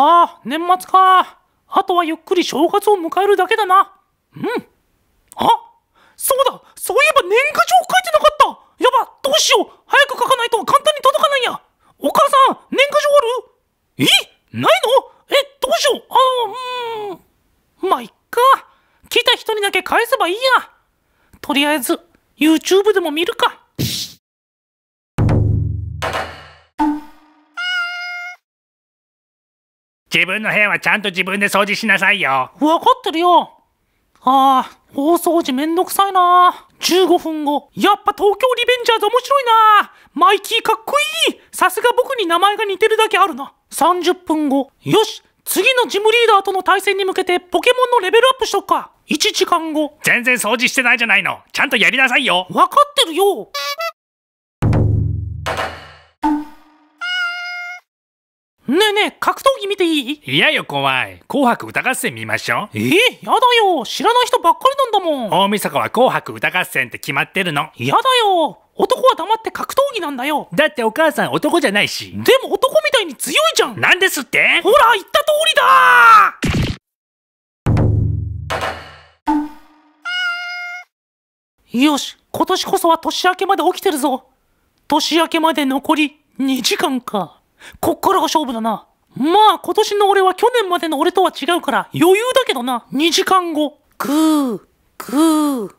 ああ、年末か。あとはゆっくり正月を迎えるだけだな。うん。あそうだそういえば年賀状書いてなかったやばどうしよう早く書かないと簡単に届かないやお母さん、年賀状あるえないのえ、どうしようあの、うん。まあ、いっか。来た人にだけ返せばいいや。とりあえず、YouTube でも見るか。自分の部屋はちゃんと自分で掃除しなさいよ分かってるよああ大掃除めんどくさいな15分後やっぱ東京リベンジャーズ面白いなマイキーかっこいいさすが僕に名前が似てるだけあるな30分後よし次のジムリーダーとの対戦に向けてポケモンのレベルアップしとくか1時間後全然掃除してないじゃないのちゃんとやりなさいよ分かってるよねえねえ格闘技見ていいいやよ怖い紅白歌合戦見ましょうえー、やだよ知らない人ばっかりなんだもん大晦日は紅白歌合戦って決まってるのやだよ男は黙って格闘技なんだよだってお母さん男じゃないしでも男みたいに強いじゃんなんですってほら言った通りだよし今年こそは年明けまで起きてるぞ年明けまで残り2時間かこっからが勝負だな。まあ今年の俺は去年までの俺とは違うから余裕だけどな。2時間後。ー、ー、ー。